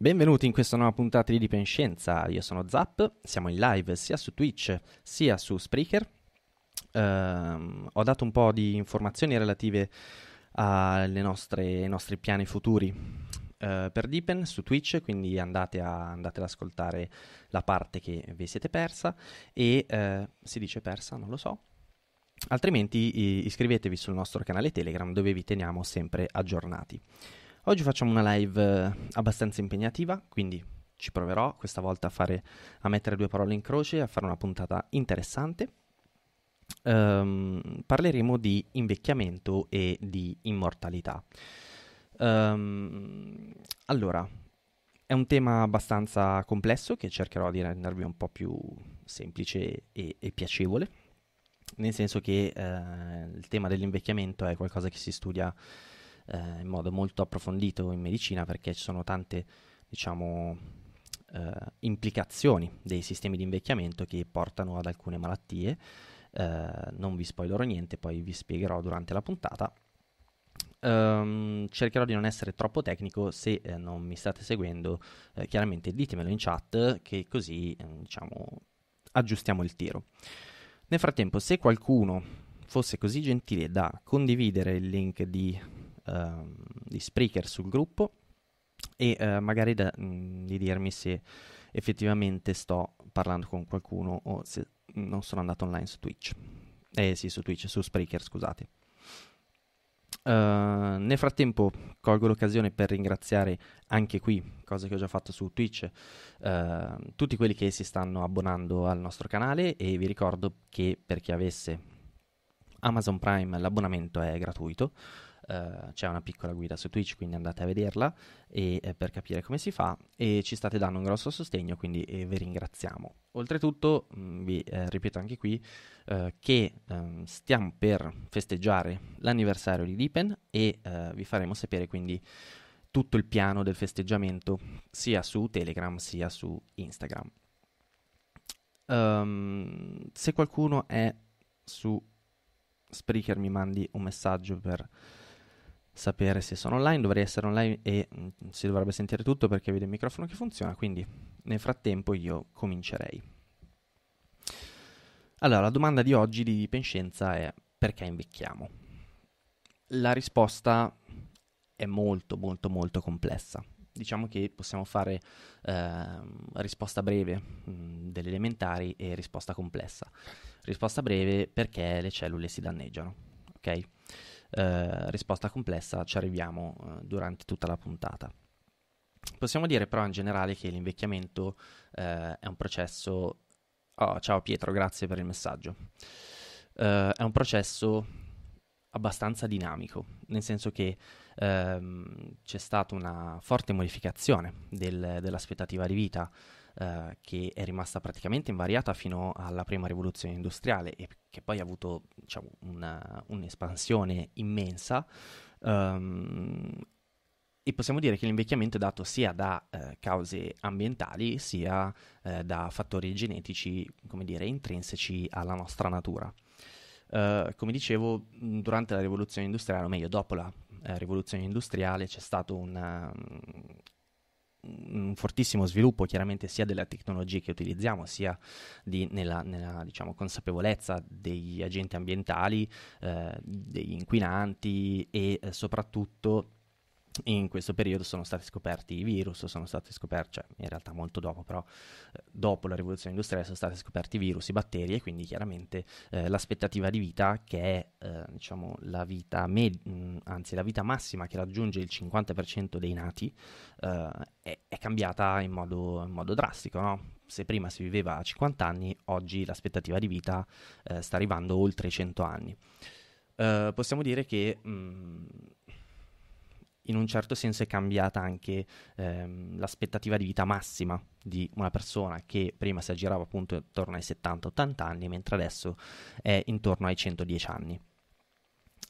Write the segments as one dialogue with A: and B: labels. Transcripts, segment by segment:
A: Benvenuti in questa nuova puntata di Dipendenza. Io sono Zap, siamo in live sia su Twitch sia su Spreaker. Uh, ho dato un po' di informazioni relative nostre, ai nostri piani futuri uh, per Dipen su Twitch, quindi andate, a, andate, ad ascoltare la parte che vi siete persa e uh, si dice persa, non lo so. Altrimenti iscrivetevi sul nostro canale Telegram dove vi teniamo sempre aggiornati. Oggi facciamo una live eh, abbastanza impegnativa, quindi ci proverò questa volta a, fare, a mettere due parole in croce, a fare una puntata interessante. Um, parleremo di invecchiamento e di immortalità. Um, allora, è un tema abbastanza complesso che cercherò di rendervi un po' più semplice e, e piacevole, nel senso che eh, il tema dell'invecchiamento è qualcosa che si studia eh, in modo molto approfondito in medicina perché ci sono tante, diciamo, eh, implicazioni dei sistemi di invecchiamento che portano ad alcune malattie. Eh, non vi spoilerò niente, poi vi spiegherò durante la puntata. Um, cercherò di non essere troppo tecnico se eh, non mi state seguendo eh, chiaramente ditemelo in chat che così mm, diciamo aggiustiamo il tiro nel frattempo se qualcuno fosse così gentile da condividere il link di Ehm, di Spreaker sul gruppo e eh, magari da, mh, mm, di dirmi se effettivamente sto parlando con qualcuno o se non sono andato online su Twitch. Eh sì, su Twitch, su Spreaker, scusate. Uh, nel frattempo colgo l'occasione per ringraziare anche qui, cosa che ho già fatto su Twitch, uh, tutti quelli che si stanno abbonando al nostro canale e vi ricordo che per chi avesse Amazon Prime l'abbonamento è gratuito, eh, c'è una piccola guida su Twitch, quindi andate a vederla e, eh, per capire come si fa e ci state dando un grosso sostegno, quindi eh, vi ringraziamo. Oltretutto, mh, mm, vi eh, ripeto anche qui eh, che ehm, stiamo per festeggiare l'anniversario di Deepen e eh, vi faremo sapere quindi tutto il piano del festeggiamento sia su Telegram sia su Instagram. Um, se qualcuno è su Spreaker mi mandi un messaggio per sapere se sono online, dovrei essere online e mh, mm, si dovrebbe sentire tutto perché vedo il microfono che funziona, quindi nel frattempo io comincerei. Allora, la domanda di oggi di Penscienza è perché invecchiamo? La risposta è molto molto molto complessa. Diciamo che possiamo fare eh, risposta breve mm, delle elementari e risposta complessa. Risposta breve perché le cellule si danneggiano, ok? Eh, risposta complessa ci arriviamo eh, durante tutta la puntata. Possiamo dire però in generale che l'invecchiamento eh, è un processo... Oh, ciao Pietro, grazie per il messaggio. Eh, è un processo abbastanza dinamico, nel senso che ehm, c'è stata una forte modificazione del, dell'aspettativa di vita eh, che è rimasta praticamente invariata fino alla prima rivoluzione industriale e che poi ha avuto diciamo, una, un'espansione immensa. Um, e possiamo dire che l'invecchiamento è dato sia da eh, cause ambientali sia eh, da fattori genetici, come dire, intrinseci alla nostra natura. Uh, come dicevo, durante la rivoluzione industriale, o meglio, dopo la eh, rivoluzione industriale c'è stato un, ehm, un fortissimo sviluppo chiaramente sia delle tecnologie che utilizziamo, sia di, nella, nella diciamo, consapevolezza degli agenti ambientali, eh, degli inquinanti e eh, soprattutto in questo periodo sono stati scoperti i virus, sono stati scoperti, cioè in realtà molto dopo, però eh, dopo la rivoluzione industriale sono stati scoperti i virus, i batteri e quindi chiaramente eh, l'aspettativa di vita che è eh, diciamo la vita, med- anzi, la vita massima che raggiunge il 50% dei nati eh, è, è, cambiata in modo, in modo drastico, no? Se prima si viveva a 50 anni, oggi l'aspettativa di vita eh, sta arrivando oltre i 100 anni. possiamo dire che mh, in un certo senso è cambiata anche ehm, l'aspettativa di vita massima di una persona che prima si aggirava appunto intorno ai 70-80 anni, mentre adesso è intorno ai 110 anni.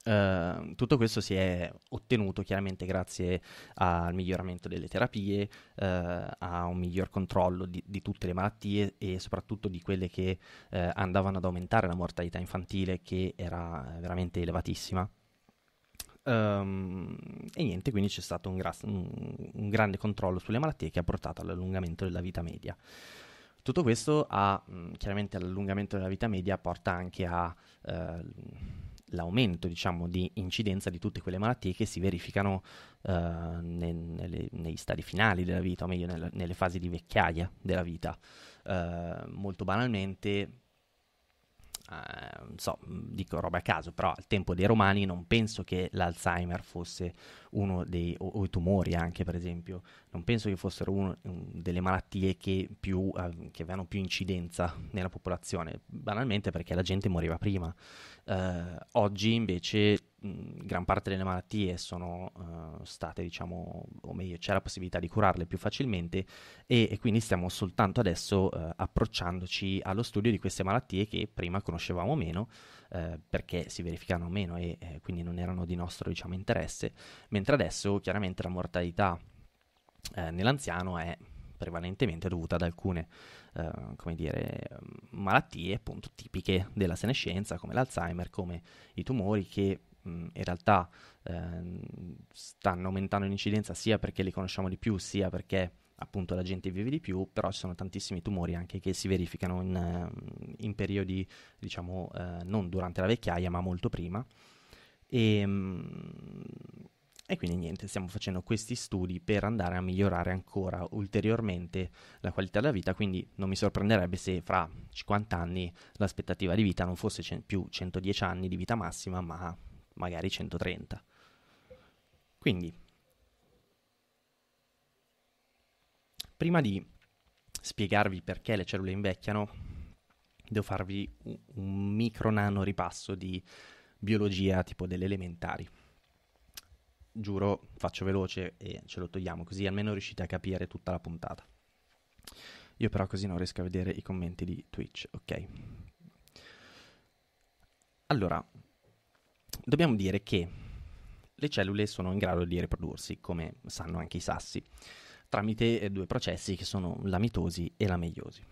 A: Uh, tutto questo si è ottenuto chiaramente grazie al miglioramento delle terapie, uh, a un miglior controllo di, di, tutte le malattie e soprattutto di quelle che uh, andavano ad aumentare la mortalità infantile che era veramente elevatissima Um, e niente, quindi c'è stato un, gra- un, un, grande controllo sulle malattie che ha portato all'allungamento della vita media. Tutto questo ha, chiaramente all'allungamento della vita media porta anche all'aumento eh, diciamo, di incidenza di tutte quelle malattie che si verificano eh, nei, nelle, negli stadi finali della vita, o meglio nel, nelle fasi di vecchiaia della vita. Eh, molto banalmente eh, non so, mm, dico roba a caso, però al tempo dei romani non penso che l'Alzheimer fosse uno dei, o, o i tumori anche per esempio, non penso che fossero una un, delle malattie che, più, uh, che, avevano più incidenza nella popolazione, banalmente perché la gente moriva prima. Uh, oggi invece gran parte delle malattie sono uh, state, diciamo, o meglio, c'è la possibilità di curarle più facilmente e, e quindi stiamo soltanto adesso uh, approcciandoci allo studio di queste malattie che prima conoscevamo meno uh, perché si verificavano meno e eh, quindi non erano di nostro, diciamo, interesse, mentre adesso chiaramente la mortalità eh, nell'anziano è prevalentemente dovuta ad alcune uh, come dire, malattie appunto tipiche della senescenza come l'Alzheimer, come i tumori che mh, in realtà eh, stanno aumentando in incidenza sia perché li conosciamo di più, sia perché appunto la gente vive di più, però ci sono tantissimi tumori anche che si verificano in, ehm, in periodi, diciamo, eh, non durante la vecchiaia, ma molto prima. E, ehm, e, quindi niente, stiamo facendo questi studi per andare a migliorare ancora ulteriormente la qualità della vita, quindi non mi sorprenderebbe se fra 50 anni l'aspettativa di vita non fosse c- più 110 anni di vita massima, ma magari 130. Quindi, prima di spiegarvi perché le cellule invecchiano, devo farvi un micro nano ripasso di biologia tipo delle elementari. Giuro, faccio veloce e ce lo togliamo, così almeno riuscite a capire tutta la puntata. Io però così non riesco a vedere i commenti di Twitch, ok? Allora, dobbiamo dire che le cellule sono in grado di riprodursi, come sanno anche i sassi, tramite eh, due processi che sono la mitosi e la meiosi.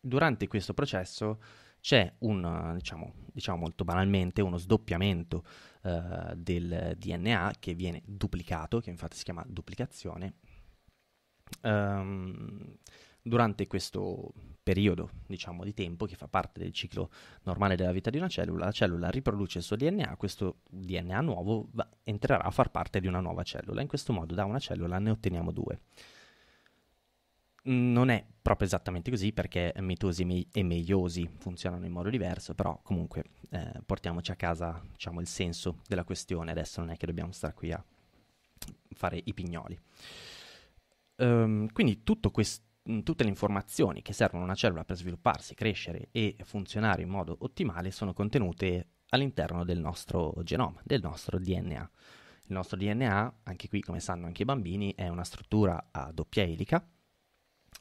A: Durante questo processo c'è un, diciamo, diciamo molto banalmente, uno sdoppiamento eh, del DNA che viene duplicato, che infatti si chiama duplicazione. Um, durante questo periodo diciamo, di tempo che fa parte del ciclo normale della vita di una cellula, la cellula riproduce il suo DNA, questo DNA nuovo va, entrerà a far parte di una nuova cellula. In questo modo da una cellula ne otteniamo due. Non è proprio esattamente così perché mitosi e meiosi funzionano in modo diverso, però comunque eh, portiamoci a casa diciamo, il senso della questione, adesso non è che dobbiamo stare qui a fare i pignoli. Um, quindi tutto questo tutte le informazioni che servono a una cellula per svilupparsi, crescere e funzionare in modo ottimale sono contenute all'interno del nostro genoma, del nostro DNA. Il nostro DNA, anche qui come sanno anche i bambini, è una struttura a doppia elica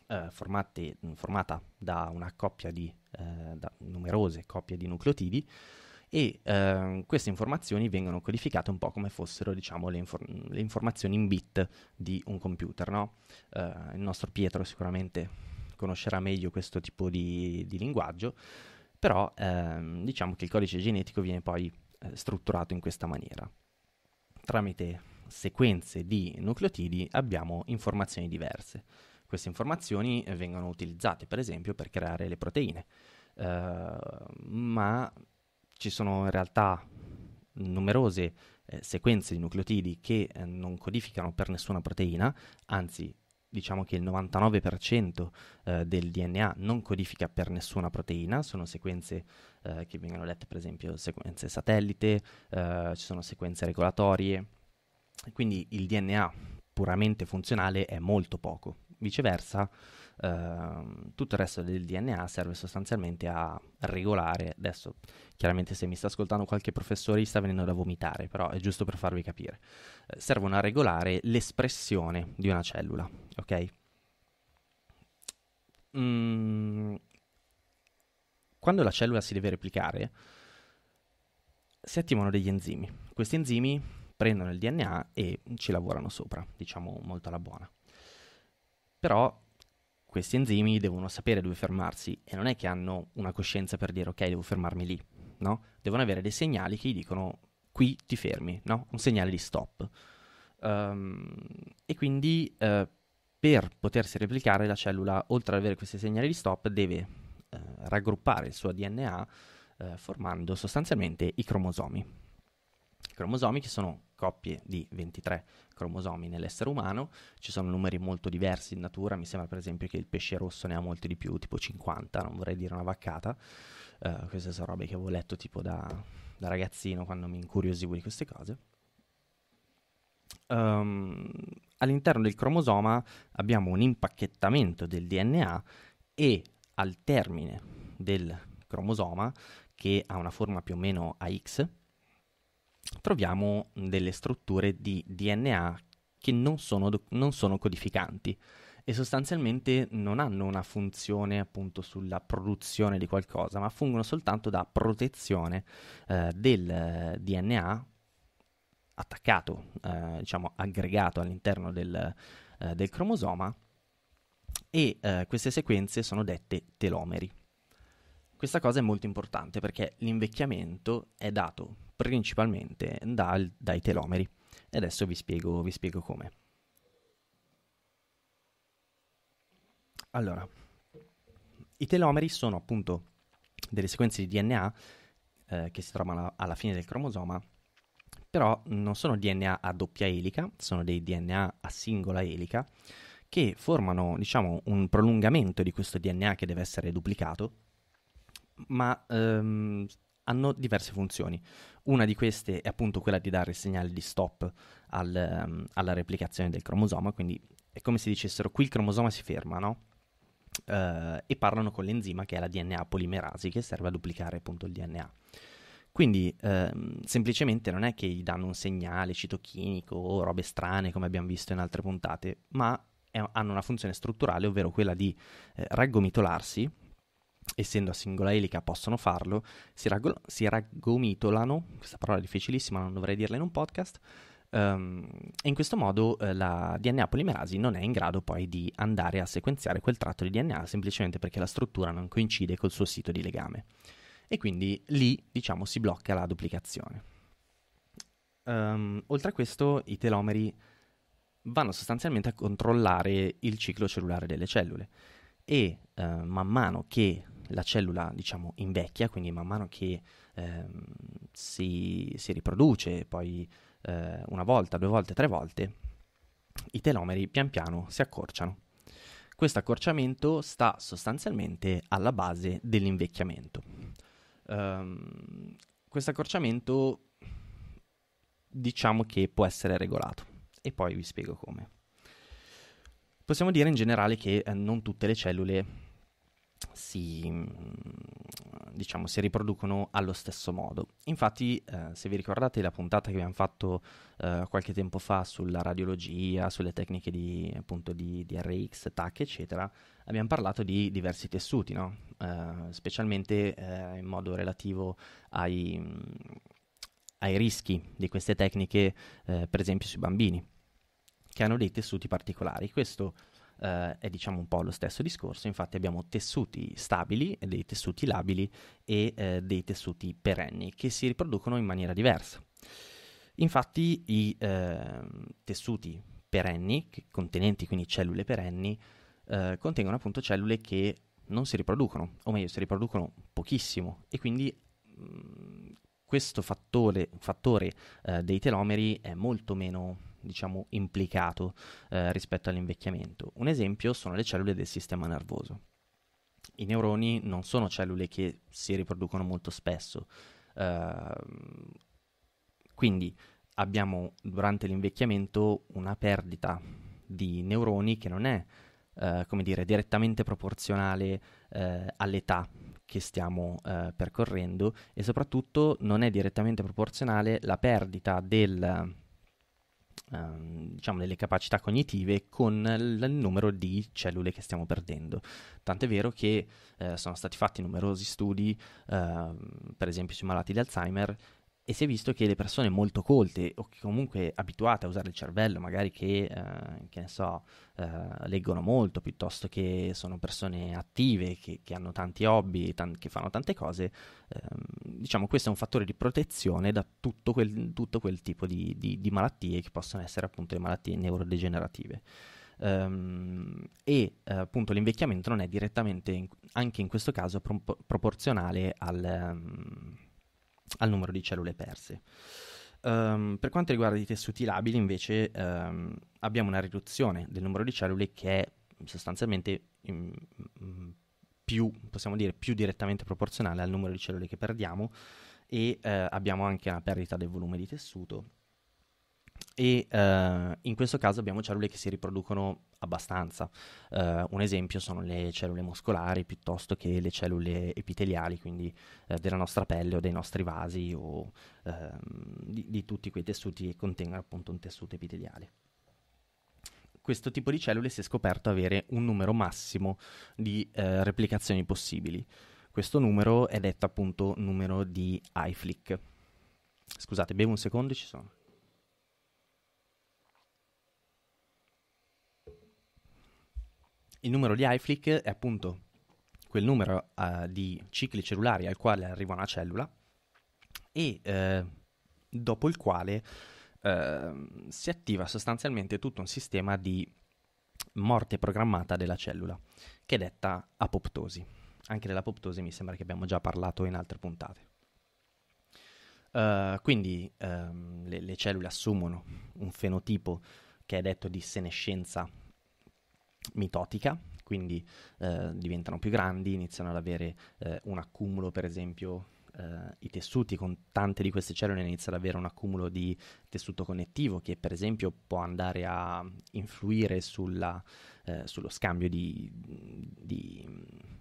A: eh, formate, formata da una coppia di eh, numerose coppie di nucleotidi e ehm, queste informazioni vengono codificate un po' come fossero diciamo, le, infor- le informazioni in bit di un computer. No? Eh, il nostro Pietro sicuramente conoscerà meglio questo tipo di, di linguaggio, però ehm, diciamo che il codice genetico viene poi eh, strutturato in questa maniera. Tramite sequenze di nucleotidi abbiamo informazioni diverse. Queste informazioni vengono utilizzate per esempio per creare le proteine, eh, ma ci sono in realtà numerose eh, sequenze di nucleotidi che eh, non codificano per nessuna proteina, anzi diciamo che il 99% eh, del DNA non codifica per nessuna proteina, sono sequenze eh, che vengono dette per esempio sequenze satellite, eh, ci sono sequenze regolatorie, quindi il DNA puramente funzionale è molto poco. Viceversa, Ehm, tutto il resto del DNA serve sostanzialmente a regolare. Adesso, chiaramente, se mi sta ascoltando qualche professore sta venendo da vomitare, però è giusto per farvi capire. Uh, eh, servono a regolare l'espressione di una cellula, ok? Mm. Quando la cellula si deve replicare, si attivano degli enzimi. Questi enzimi prendono il DNA e ci lavorano sopra, diciamo molto alla buona. Però questi enzimi devono sapere dove fermarsi e non è che hanno una coscienza per dire ok devo fermarmi lì, no? Devono avere dei segnali che gli dicono qui ti fermi, no? Un segnale di stop. Um, e quindi uh, per potersi replicare la cellula, oltre ad avere questi segnali di stop, deve uh, raggruppare il suo DNA uh, eh, formando sostanzialmente i cromosomi cromosomi che sono coppie di 23 cromosomi nell'essere umano, ci sono numeri molto diversi in natura, mi sembra per esempio che il pesce rosso ne ha molti di più, tipo 50, non vorrei dire una vaccata, uh, queste sono robe che avevo letto tipo da, da ragazzino quando mi incuriosivo di queste cose. Um, all'interno del cromosoma abbiamo un impacchettamento del DNA e al termine del cromosoma, che ha una forma più o meno a X, troviamo delle strutture di DNA che non sono, non sono codificanti e sostanzialmente non hanno una funzione appunto sulla produzione di qualcosa, ma fungono soltanto da protezione eh, del DNA attaccato, eh, diciamo aggregato all'interno del, eh, del cromosoma e eh, queste sequenze sono dette telomeri. Questa cosa è molto importante perché l'invecchiamento è dato principalmente dal, dai telomeri. E adesso vi spiego, vi spiego come. Allora, i telomeri sono appunto delle sequenze di DNA eh, che si trovano alla, alla fine del cromosoma, però non sono DNA a doppia elica, sono dei DNA a singola elica che formano, diciamo, un prolungamento di questo DNA che deve essere duplicato, ma ehm, hanno diverse funzioni. Una di queste è appunto quella di dare il segnale di stop al, um, alla replicazione del cromosoma, quindi è come se dicessero qui il cromosoma si ferma, no? Uh, e parlano con l'enzima che è la DNA polimerasi che serve a duplicare appunto il DNA. Quindi ehm, semplicemente non è che gli danno un segnale citochimico o robe strane come abbiamo visto in altre puntate, ma è, hanno una funzione strutturale, ovvero quella di eh, ragomitolarsi essendo a singola elica possono farlo, si, raggo- si raggomitolano, questa parola è difficilissima, non dovrei dirla in un podcast, um, e in questo modo eh, la DNA polimerasi non è in grado poi di andare a sequenziare quel tratto di DNA semplicemente perché la struttura non coincide col suo sito di legame. E quindi lì, diciamo, si blocca la duplicazione. Um, oltre a questo, i telomeri vanno sostanzialmente a controllare il ciclo cellulare delle cellule e eh, man mano che la cellula diciamo invecchia, quindi man mano che ehm, si, si, riproduce poi eh, una volta, due volte, tre volte, i telomeri pian piano si accorciano. Questo accorciamento sta sostanzialmente alla base dell'invecchiamento. Um, questo accorciamento diciamo che può essere regolato e poi vi spiego come. Possiamo dire in generale che eh, non tutte le cellule si, mm, diciamo, si riproducono allo stesso modo. Infatti, eh, se vi ricordate la puntata che abbiamo fatto eh, qualche tempo fa sulla radiologia, sulle tecniche di, appunto, di, di RX, TAC, eccetera, abbiamo parlato di diversi tessuti, no? eh, specialmente eh, in modo relativo ai, mm, ai, rischi di queste tecniche, eh, per esempio sui bambini, che hanno dei tessuti particolari. Questo eh, è diciamo un po' lo stesso discorso, infatti abbiamo tessuti stabili, dei tessuti labili e eh, dei tessuti perenni che si riproducono in maniera diversa. Infatti i eh, tessuti perenni, contenenti quindi cellule perenni, eh, contengono appunto cellule che non si riproducono, o meglio si riproducono pochissimo e quindi mh, mm, questo fattore, fattore eh, dei telomeri è molto meno diciamo, implicato eh, rispetto all'invecchiamento. Un esempio sono le cellule del sistema nervoso. I neuroni non sono cellule che si riproducono molto spesso, eh, quindi abbiamo durante l'invecchiamento una perdita di neuroni che non è eh, come dire, direttamente proporzionale eh, all'età che stiamo eh, percorrendo e soprattutto non è direttamente proporzionale la perdita del Ehm, diciamo delle capacità cognitive con il numero di cellule che stiamo perdendo. Tant'è vero che eh, sono stati fatti numerosi studi, eh, per esempio sui malati di Alzheimer, e si è visto che le persone molto colte o comunque abituate a usare il cervello, magari che, eh, che ne so, eh, leggono molto piuttosto che sono persone attive, che, che hanno tanti hobby, tan- che fanno tante cose, eh, diciamo questo è un fattore di protezione da tutto quel, tutto quel tipo di, di, di, malattie che possono essere appunto le malattie neurodegenerative. Um, e eh, appunto l'invecchiamento non è direttamente, in, anche in questo caso, pro- proporzionale al... Um, al numero di cellule perse. Um, per quanto riguarda i tessuti labili, invece, um, abbiamo una riduzione del numero di cellule che è sostanzialmente in, in mm, più, possiamo dire, più direttamente proporzionale al numero di cellule che perdiamo e eh, abbiamo anche una perdita del volume di tessuto e eh, in questo caso abbiamo cellule che si riproducono abbastanza. Uh, un esempio sono le cellule muscolari piuttosto che le cellule epiteliali, quindi uh, della nostra pelle o dei nostri vasi o uh, di, di, tutti quei tessuti che contengono appunto un tessuto epiteliale. Questo tipo di cellule si è scoperto avere un numero massimo di eh, replicazioni possibili. Questo numero è detto appunto numero di Eiflick. Scusate, bevo un secondo, ci sono. Il numero di Eiflick è appunto quel numero uh, di cicli cellulari al quale arriva una cellula e uh, dopo il quale uh, si attiva sostanzialmente tutto un sistema di morte programmata della cellula, che è detta apoptosi. Anche dell'apoptosi mi sembra che abbiamo già parlato in altre puntate. Uh, quindi um, le, le, cellule assumono un fenotipo che è detto di senescenza mitotica, quindi eh, diventano più grandi, iniziano ad avere eh, un accumulo, per esempio eh, i tessuti, con tante di queste cellule iniziano ad avere un accumulo di tessuto connettivo che per esempio può andare a influire sulla, eh, sullo scambio di, di,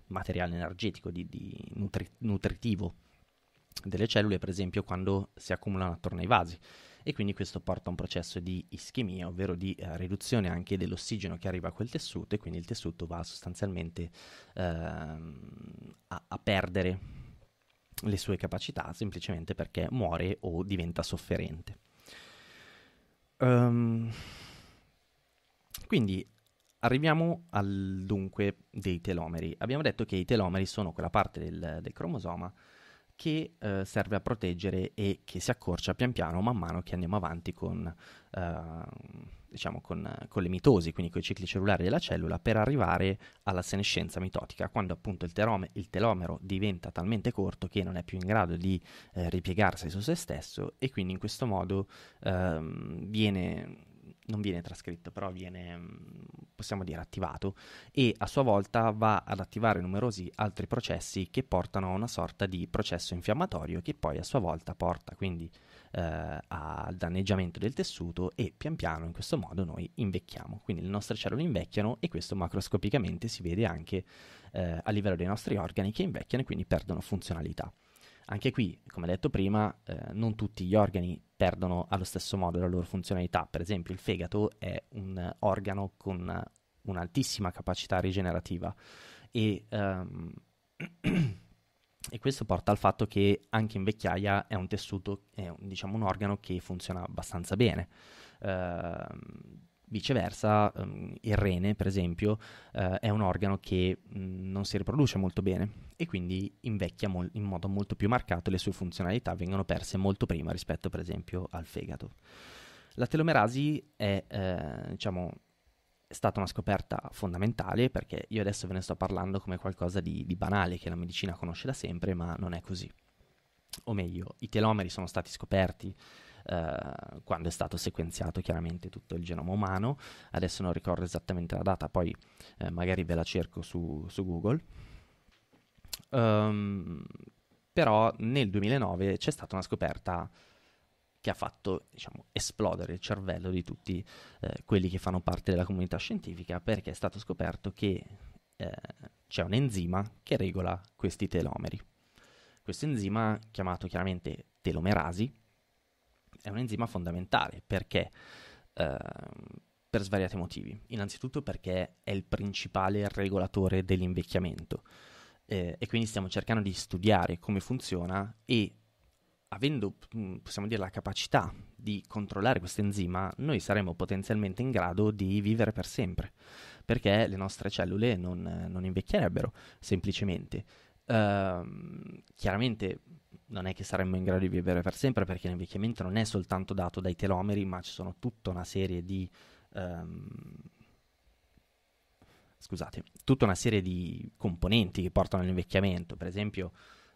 A: materiale energetico, di, di nutri- nutritivo delle cellule, per esempio quando si accumulano attorno ai vasi e quindi questo porta a un processo di ischemia, ovvero di eh, riduzione anche dell'ossigeno che arriva a quel tessuto e quindi il tessuto va sostanzialmente ehm, a, a perdere le sue capacità semplicemente perché muore o diventa sofferente. Um, quindi arriviamo al dunque dei telomeri. Abbiamo detto che i telomeri sono quella parte del, del cromosoma che eh, serve a proteggere e che si accorcia pian piano man mano che andiamo avanti con, eh, diciamo con, con le mitosi, quindi con i cicli cellulari della cellula, per arrivare alla senescenza mitotica, quando appunto il, terome, il telomero diventa talmente corto che non è più in grado di eh, ripiegarsi su se stesso e quindi in questo modo ehm, viene non viene trascritto, però viene, mm, possiamo dire, attivato e a sua volta va ad attivare numerosi altri processi che portano a una sorta di processo infiammatorio che poi a sua volta porta quindi eh, al danneggiamento del tessuto e pian piano in questo modo noi invecchiamo, quindi le nostre cellule invecchiano e questo macroscopicamente si vede anche eh, a livello dei nostri organi che invecchiano e quindi perdono funzionalità. Anche qui, come detto prima, eh, non tutti gli organi perdono allo stesso modo la loro funzionalità. Per esempio, il fegato è un organo con un'altissima capacità rigenerativa e, um, e, questo porta al fatto che anche in vecchiaia è un tessuto, è un, diciamo un organo che funziona abbastanza bene. Uh, Viceversa, ehm, il rene, per esempio, eh, è un organo che mm, non si riproduce molto bene e quindi invecchia in modo molto più marcato e le sue funzionalità vengono perse molto prima rispetto, per esempio, al fegato. La telomerasi è, eh, diciamo, è stata una scoperta fondamentale perché io adesso ve ne sto parlando come qualcosa di, di banale che la medicina conosce da sempre, ma non è così. O meglio, i telomeri sono stati scoperti eh, quando è stato sequenziato chiaramente tutto il genoma umano. Adesso non ricordo esattamente la data, poi eh, magari ve la cerco su, su Google. Um, però nel 2009 c'è stata una scoperta che ha fatto diciamo, esplodere il cervello di tutti eh, quelli che fanno parte della comunità scientifica perché è stato scoperto che eh, c'è un enzima che regola questi telomeri. Questo enzima, chiamato chiaramente telomerasi, è un enzima fondamentale perché eh, per svariati motivi. Innanzitutto perché è il principale regolatore dell'invecchiamento eh, e quindi stiamo cercando di studiare come funziona e avendo, mm, possiamo dire, la capacità di controllare questo enzima, noi saremo potenzialmente in grado di vivere per sempre, perché le nostre cellule non, non invecchierebbero semplicemente. Uh, chiaramente non è che saremmo in grado di vivere per sempre perché l'invecchiamento non è soltanto dato dai telomeri, ma ci sono tutta una serie di... Um, scusate, tutta una serie di componenti che portano all'invecchiamento, per esempio...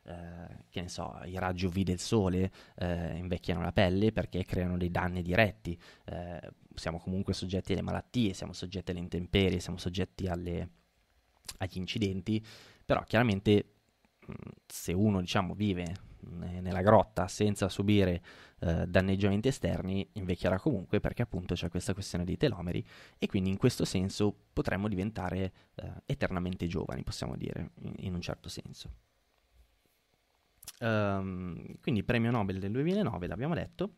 A: Eh, che ne so, i raggi UV del sole eh, invecchiano la pelle perché creano dei danni diretti. Eh, siamo comunque soggetti alle malattie, siamo soggetti alle intemperie, siamo soggetti alle, agli incidenti, però chiaramente mm, se uno diciamo, vive eh, nella grotta senza subire eh, danneggiamenti esterni invecchierà comunque perché appunto c'è questa questione dei telomeri e quindi in questo senso potremmo diventare eh, eternamente giovani, possiamo dire, in, in un certo senso. Um, quindi premio Nobel del 2009, l'abbiamo detto,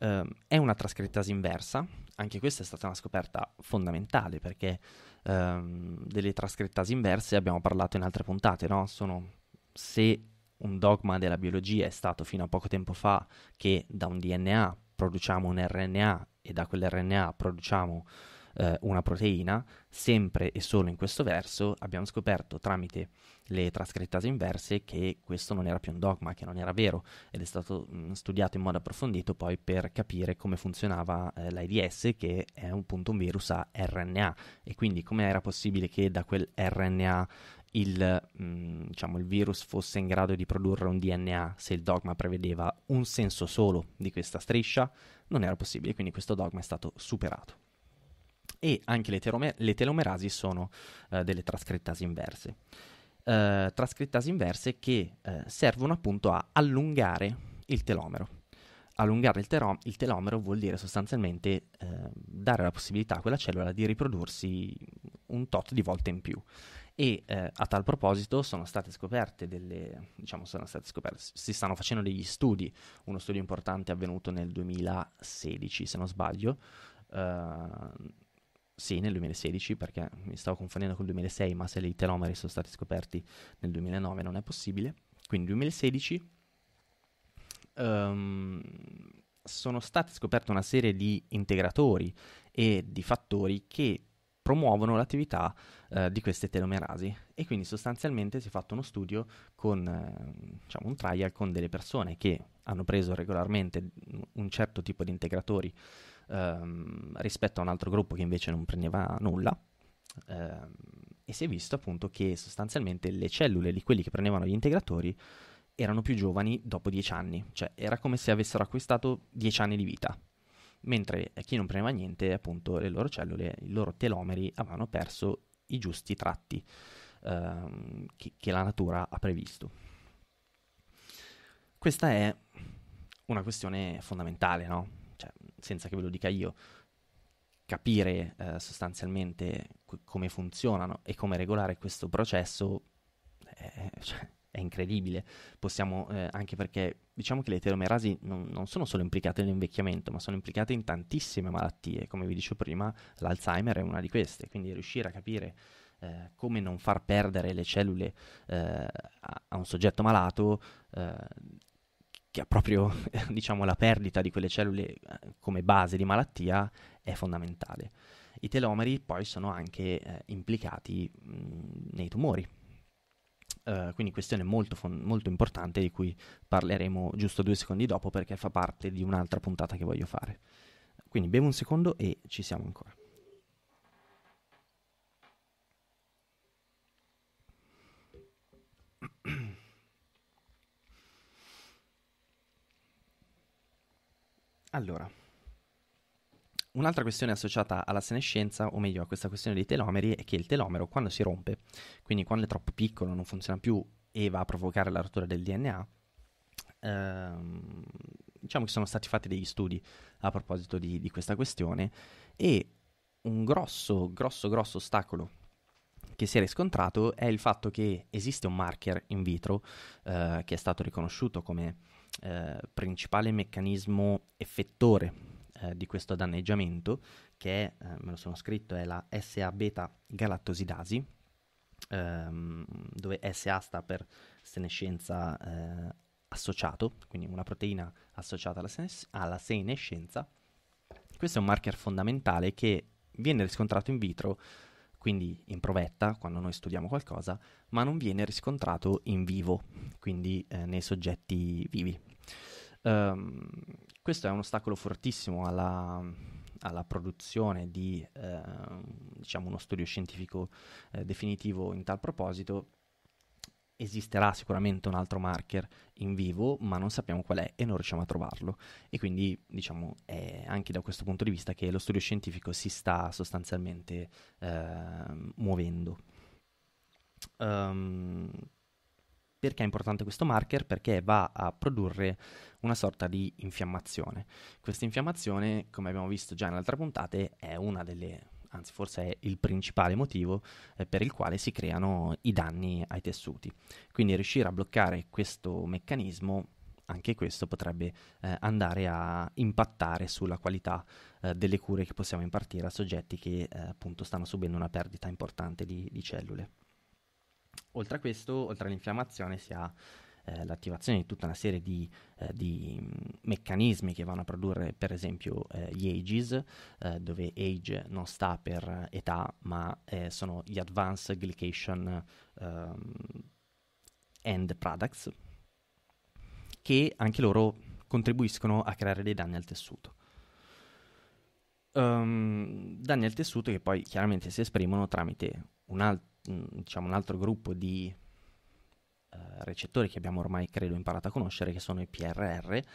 A: um, è una trascrittasi inversa, anche questa è stata una scoperta fondamentale perché um, delle trascrittasi inverse abbiamo parlato in altre puntate, no? Sono se un dogma della biologia è stato fino a poco tempo fa che da un DNA produciamo un RNA e da quell'RNA produciamo eh, una proteina, sempre e solo in questo verso abbiamo scoperto tramite le trascrittase inverse che questo non era più un dogma, che non era vero ed è stato mh, mm, studiato in modo approfondito poi per capire come funzionava eh, l'AIDS che è appunto un virus a RNA e quindi come era possibile che da quel RNA il, mh, mm, diciamo, il, virus fosse in grado di produrre un DNA se il dogma prevedeva un senso solo di questa striscia, non era possibile, quindi questo dogma è stato superato. E anche le, terome- le telomerasi sono eh, delle trascrittasi inverse. Eh, trascrittasi inverse che eh, servono appunto a allungare il telomero allungare il, tero- il, telomero vuol dire sostanzialmente eh, dare la possibilità a quella cellula di riprodursi un tot di volte in più e eh, a tal proposito sono state scoperte delle, diciamo sono state scoperte, si stanno facendo degli studi, uno studio importante è avvenuto nel 2016 se non sbaglio, uh, sì nel 2016 perché mi stavo confondendo con il 2006 ma se i telomeri sono stati scoperti nel 2009 non è possibile, quindi 2016 um, ehm, sono state scoperte una serie di integratori e di fattori che promuovono l'attività eh, di queste telomerasi. E quindi sostanzialmente si è fatto uno studio con, eh, diciamo, un trial con delle persone che hanno preso regolarmente un certo tipo di integratori ehm, rispetto a un altro gruppo che invece non prendeva nulla. Ehm, e si è visto appunto che sostanzialmente le cellule di quelli che prendevano gli integratori erano più giovani dopo 10 anni, cioè era come se avessero acquistato 10 anni di vita, mentre chi non prendeva niente, appunto, le loro cellule, i loro telomeri avevano perso i giusti tratti ehm, che, che la natura ha previsto. Questa è una questione fondamentale, no? Cioè, senza che ve lo dica io, capire eh, sostanzialmente come funzionano e come regolare questo processo eh, cioè, è incredibile. Possiamo, eh, anche perché diciamo che le telomerasi non, non, sono solo implicate nell'invecchiamento, ma sono implicate in tantissime malattie. Come vi dicevo prima, l'Alzheimer è una di queste, quindi riuscire a capire eh, come non far perdere le cellule eh, a, a, un soggetto malato eh, che ha proprio diciamo, la perdita di quelle cellule eh, come base di malattia è fondamentale. I telomeri poi sono anche eh, implicati mh, nei tumori, eh, quindi questione molto, fon- molto, importante di cui parleremo giusto due secondi dopo perché fa parte di un'altra puntata che voglio fare. Quindi bevo un secondo e ci siamo ancora. Allora. Un'altra questione associata alla senescenza, o meglio a questa questione dei telomeri, è che il telomero quando si rompe, quindi quando è troppo piccolo, non funziona più e va a provocare la rottura del DNA, ehm, diciamo che sono stati fatti degli studi a proposito di, di questa questione e un grosso, grosso, grosso ostacolo che si è riscontrato è il fatto che esiste un marker in vitro eh, che è stato riconosciuto come eh, principale meccanismo effettore eh, di questo danneggiamento, che eh, me lo sono scritto, è la SA beta galattosidasi, ehm, dove SA sta per senescenza eh, associato, quindi una proteina associata alla, senes- alla senescenza. Questo è un marker fondamentale che viene riscontrato in vitro quindi in provetta, quando noi studiamo qualcosa, ma non viene riscontrato in vivo, quindi eh, nei soggetti vivi. Um, questo è un ostacolo fortissimo alla, alla produzione di eh, diciamo uno studio scientifico eh, definitivo in tal proposito. Esisterà sicuramente un altro marker in vivo, ma non sappiamo qual è e non riusciamo a trovarlo. E quindi, diciamo, è anche da questo punto di vista che lo studio scientifico si sta sostanzialmente eh, muovendo. Um, perché è importante questo marker? Perché va a produrre una sorta di infiammazione. Questa infiammazione, come abbiamo visto già in altre puntate, è una delle, anzi forse è il principale motivo eh, per il quale si creano i danni ai tessuti. Quindi riuscire a bloccare questo meccanismo anche questo potrebbe eh, andare a impattare sulla qualità eh, delle cure che possiamo impartire a soggetti che eh, appunto stanno subendo una perdita importante di, di cellule. Oltre a questo, oltre all'infiammazione, si ha eh, l'attivazione di tutta una serie di, eh, di, meccanismi che vanno a produrre, per esempio, eh, gli ages, eh, dove age non sta per età, ma eh, sono gli advanced glycation ehm, end products, che anche loro contribuiscono a creare dei danni al tessuto. Um, danni al tessuto che poi chiaramente si esprimono tramite un altro diciamo, un altro gruppo di eh, recettori che abbiamo ormai credo imparato a conoscere che sono i PRR, eh,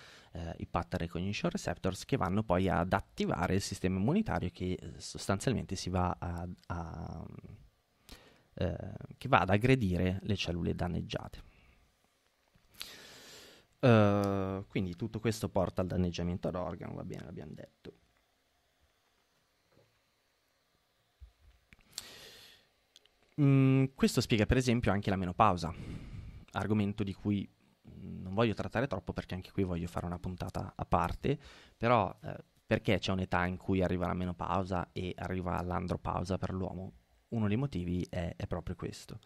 A: i Pattern recognition receptors, che vanno poi ad attivare il sistema immunitario che eh, sostanzialmente si va a, a eh, che va ad aggredire le cellule danneggiate. Uh, quindi tutto questo porta al danneggiamento d'organo, va bene, l'abbiamo detto. Mm, questo spiega per esempio anche la menopausa, argomento di cui mm, non voglio trattare troppo perché anche qui voglio fare una puntata a parte, però eh, perché c'è un'età in cui arriva la menopausa e arriva l'andropausa per l'uomo? Uno dei motivi è, è proprio questo.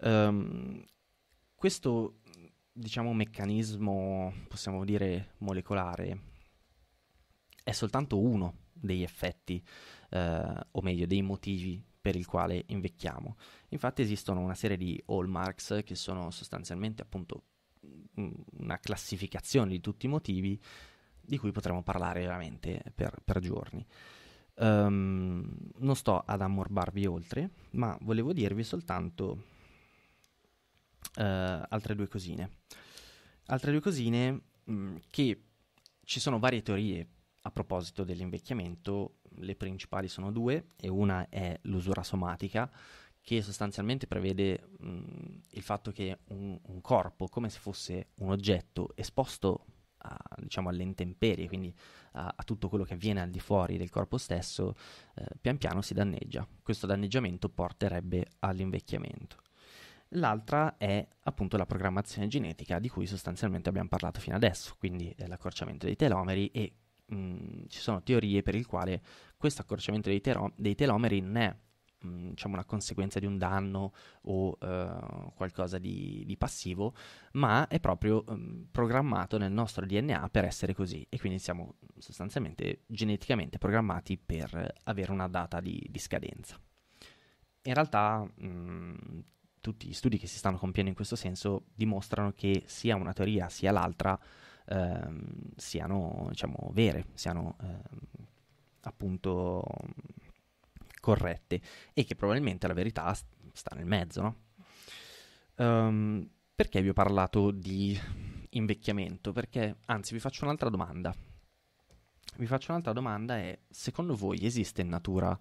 A: Um, questo diciamo meccanismo possiamo dire molecolare è soltanto uno degli effetti eh, o meglio dei motivi per il quale invecchiamo. Infatti esistono una serie di hallmarks che sono sostanzialmente appunto una classificazione di tutti i motivi di cui potremmo parlare veramente per, per giorni. Um, non sto ad ammorbarvi oltre, ma volevo dirvi soltanto uh, altre due cosine. Altre due cosine mh, mm, che ci sono varie teorie a proposito dell'invecchiamento le principali sono due e una è l'usura somatica che sostanzialmente prevede mh, il fatto che un, un, corpo, come se fosse un oggetto esposto a, diciamo, alle intemperie, quindi a, a, tutto quello che avviene al di fuori del corpo stesso, eh, pian piano si danneggia. Questo danneggiamento porterebbe all'invecchiamento. L'altra è appunto la programmazione genetica di cui sostanzialmente abbiamo parlato fino adesso, quindi eh, l'accorciamento dei telomeri e ci sono teorie per le quali questo accorciamento dei, tero- dei telomeri non è mh, diciamo, una conseguenza di un danno o eh, qualcosa di, di, passivo, ma è proprio mh, programmato nel nostro DNA per essere così e quindi siamo sostanzialmente geneticamente programmati per avere una data di, di scadenza. In realtà tutti gli studi che si stanno compiendo in questo senso dimostrano che sia una teoria sia l'altra ehm, siano diciamo, vere, siano ehm, appunto corrette e che probabilmente la verità sta nel mezzo. No? Um, perché vi ho parlato di invecchiamento? Perché, anzi, vi faccio un'altra domanda. Vi faccio un'altra domanda è, secondo voi esiste in natura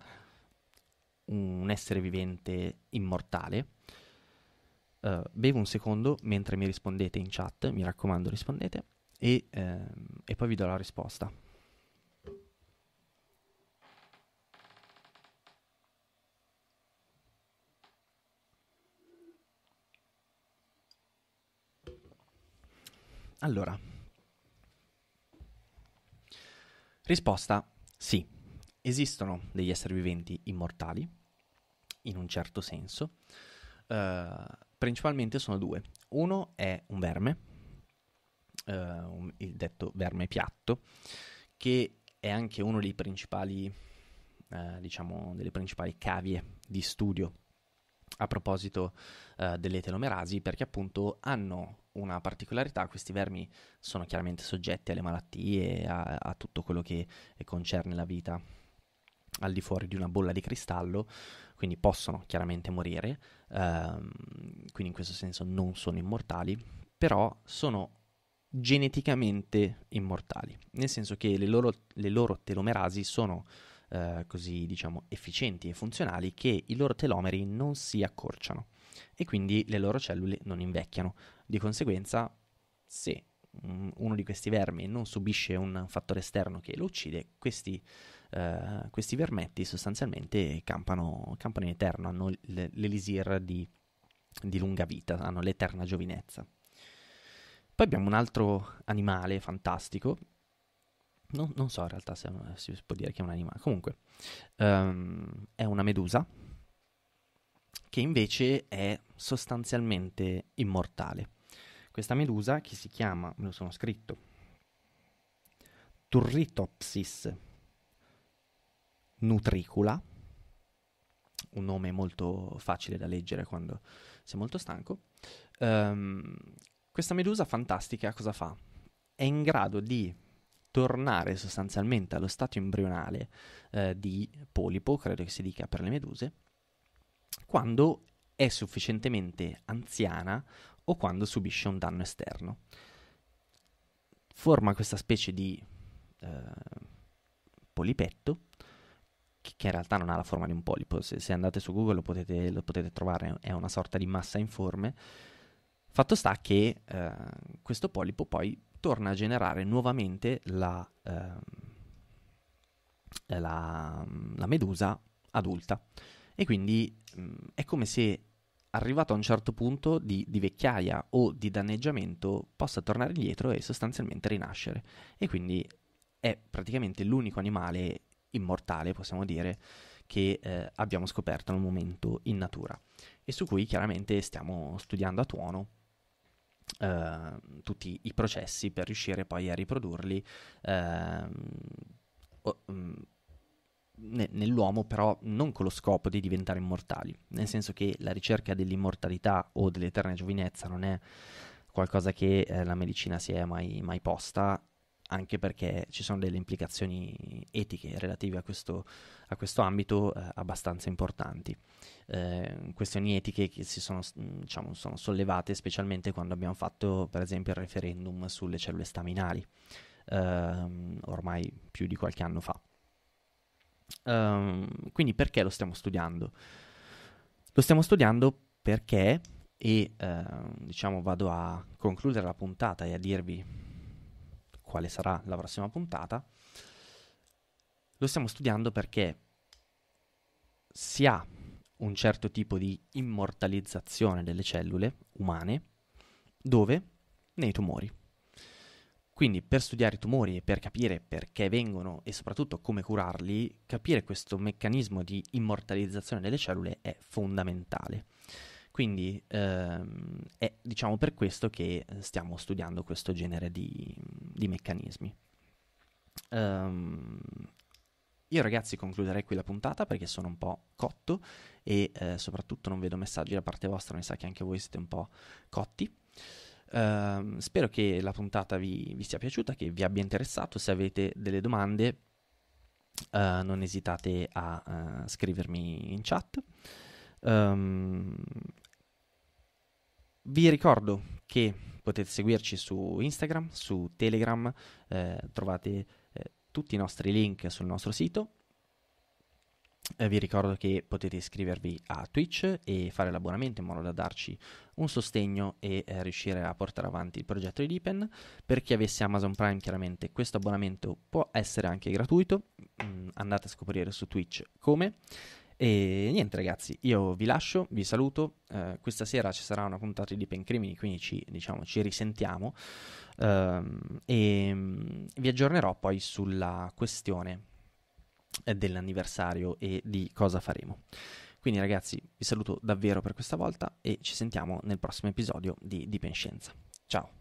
A: un essere vivente immortale? Uh, bevo un secondo mentre mi rispondete in chat, mi raccomando rispondete e, ehm, e poi vi do la risposta. Allora, risposta sì, esistono degli esseri viventi immortali, in un certo senso, uh, principalmente sono due. Uno è un verme, uh, il detto verme piatto, che è anche uno dei principali, uh, diciamo, delle principali cavie di studio a proposito uh, delle telomerasi, perché appunto hanno una particolarità, questi vermi sono chiaramente soggetti alle malattie, a, a tutto quello che concerne la vita al di fuori di una bolla di cristallo, quindi possono chiaramente morire, ehm, quindi in questo senso non sono immortali, però sono geneticamente immortali, nel senso che le loro, le loro telomerasi sono eh, così diciamo efficienti e funzionali che i loro telomeri non si accorciano e quindi le loro cellule non invecchiano. Di conseguenza, se mm, uno di questi vermi non subisce un fattore esterno che lo uccide, questi, eh, questi vermetti sostanzialmente campano, campano in eterno, hanno l'elisir di, di lunga vita, hanno l'eterna giovinezza. Poi abbiamo un altro animale fantastico. No, non so in realtà se si può dire che è un animale. Comunque, um, è una medusa che invece è sostanzialmente immortale. Questa medusa che si chiama, me lo sono scritto, Turritopsis nutricula, un nome molto facile da leggere quando sei molto stanco, um, questa medusa fantastica cosa fa? È in grado di tornare sostanzialmente allo stato embrionale eh, di polipo, credo che si dica per le meduse, quando è sufficientemente anziana o quando subisce un danno esterno. Forma questa specie di eh, polipetto, che in realtà non ha la forma di un polipo, se, se andate su Google lo potete, lo potete trovare, è una sorta di massa informe, Fatto sta che eh, questo polipo poi torna a generare nuovamente la, eh, la, la medusa adulta e quindi mh, mm, è come se arrivato a un certo punto di, di, vecchiaia o di danneggiamento possa tornare indietro e sostanzialmente rinascere e quindi è praticamente l'unico animale immortale possiamo dire che eh, abbiamo scoperto al momento in natura e su cui chiaramente stiamo studiando a tuono Ehm, tutti i processi per riuscire poi a riprodurli ehm, o, um, nell'uomo, però non con lo scopo di diventare immortali, nel senso che la ricerca dell'immortalità o dell'eterna giovinezza non è qualcosa che eh, la medicina si è mai, mai posta anche perché ci sono delle implicazioni etiche relative a questo, a questo ambito eh, abbastanza importanti. Eh, questioni etiche che si sono, mm, diciamo, sono, sollevate specialmente quando abbiamo fatto per esempio il referendum sulle cellule staminali, ehm, ormai più di qualche anno fa. Ehm, quindi perché lo stiamo studiando? Lo stiamo studiando perché, e eh, diciamo vado a concludere la puntata e a dirvi quale sarà la prossima puntata, lo stiamo studiando perché si ha un certo tipo di immortalizzazione delle cellule umane dove? Nei tumori. Quindi per studiare i tumori e per capire perché vengono e soprattutto come curarli, capire questo meccanismo di immortalizzazione delle cellule è fondamentale. Quindi ehm, è diciamo per questo che stiamo studiando questo genere di, di meccanismi. Um, io ragazzi concluderei qui la puntata perché sono un po' cotto e eh, soprattutto non vedo messaggi da parte vostra, mi sa che anche voi siete un po' cotti. Uh, spero che la puntata vi, vi, sia piaciuta, che vi abbia interessato. Se avete delle domande, uh, non esitate a uh, scrivermi in chat. Um, vi ricordo che potete seguirci su Instagram, su Telegram, eh, trovate eh, tutti i nostri link sul nostro sito. Eh, vi ricordo che potete iscrivervi a Twitch e fare l'abbonamento in modo da darci un sostegno e eh, riuscire a portare avanti il progetto di Deepen. Per chi avesse Amazon Prime, chiaramente questo abbonamento può essere anche gratuito. Mm, andate a scoprire su Twitch come. E niente ragazzi, io vi lascio, vi saluto. Eh, questa sera ci sarà una puntata di Pencrimini, quindi ci, diciamo, ci risentiamo. Ehm, e mm, vi aggiornerò poi sulla questione eh, dell'anniversario e di cosa faremo. Quindi ragazzi, vi saluto davvero per questa volta e ci sentiamo nel prossimo episodio di Dipenscienza. Ciao!